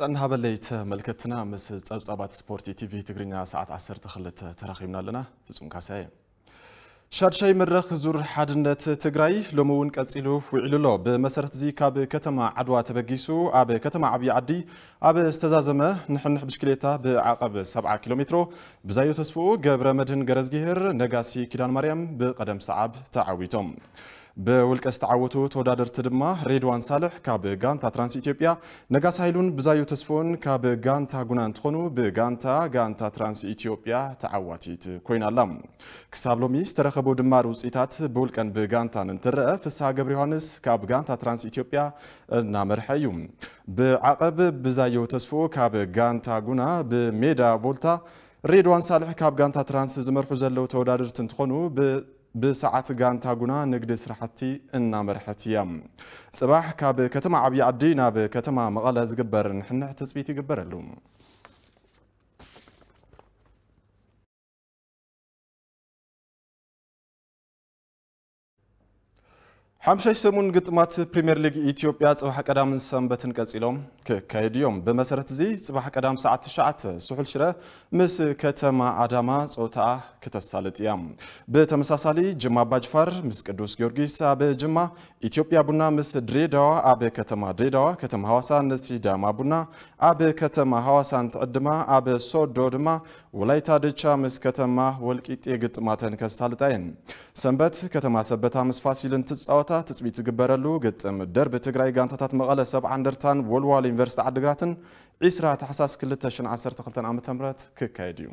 أنا بليت ملكتنا مس أبز أباد سبورتي تي في تقرينا ساعة عشر تخلت تراخيمنا لنا في زم كاسي شرط شيء من رخ زور حدنة تقرأي لمون كتسيلو وعلو لا بمسرة زي كاب كتما عدوة بجيسو أب كتما عبي عدي أب استزازمة نحن نحب شكلتا بعقب سبعة كيلومترو بزايو تصفو جبر مدن جرزجهر نجاسي كيلان مريم بقدم صعب تعويتهم ብውልቀስ ተዓወቱ ተወዳደርቲ ድማ ሬድዋን ሳልሕ ካብ ጋንታ ትራንስ ኢትዮጵያ ነጋስ ሃይሉን ብዛዩ ተስፎን ካብ ጋንታ ጉና እንትኾኑ ብጋንታ ጋንታ ትራንስ ኢትዮጵያ ተዓዋቲት ኮይና ክሳብ ሎሚ ዝተረኸቡ ድማር ውፅኢታት ብውልቀን ብጋንታን እንትርአ ፍስሓ ገብረ ዮሃንስ ካብ ጋንታ ትራንስ ኢትዮጵያ እናመርሐ እዩ ብዓቐብ ብዛየው ተስፎ ካብ ጋንታ ጉና ብሜዳ ቮልታ ሬድዋን ሳልሕ ካብ ጋንታ ትራንስ ዝመርሑ ዘለዉ ተወዳድርቲ እንትኾኑ بسعات غانتاغونا نقدس رحتي إن مرحتي يم صباح كاب كتما عبي عدينا بكتما مغالز قبر نحن تسبيتي قبر اللوم ሓምሻይ ሰሙን ግጥማት ፕሪምየር ሊግ ኢትዮጵያ ፅባሕ ቀዳምን ሰንበትን ቀፂሎም ክካየድ እዮም ብመሰረት እዚ ፅባሕ ቀዳም ሰዓት 9 ስሑል ሽረ ምስ ከተማ ኣዳማ ፆታኣ ክተሳልጥ እያ ብተመሳሳሊ ጅማ ባጅፋር ምስ ቅዱስ ጊዮርጊስ ኣብ ጅማ ኢትዮጵያ ቡና ምስ ድሬዳዋ ኣብ ከተማ ድሬዳዋ ከተማ ሃዋሳ ንሲዳማ ቡና ኣብ ከተማ ሃዋሳ እንትዕድማ ኣብ ሶዶ ድማ ወላይታ ድቻ ምስ ከተማ ወልቂጤ ግጥማተን ከተሳልጣ እየን ሰንበት ከተማ ሰበታ ምስ ፋሲልን ትፃወታ ትፅቢት ዝግበረሉ ግጥም ደርቢ ትግራይ ጋንታታት መቐለ ሰብዓ እንደርታን ወልዋሎ ዩኒቨርሲቲ ዓዲግራትን 20 ታሕሳስ 2012 ዓ ም ክካየድ እዩ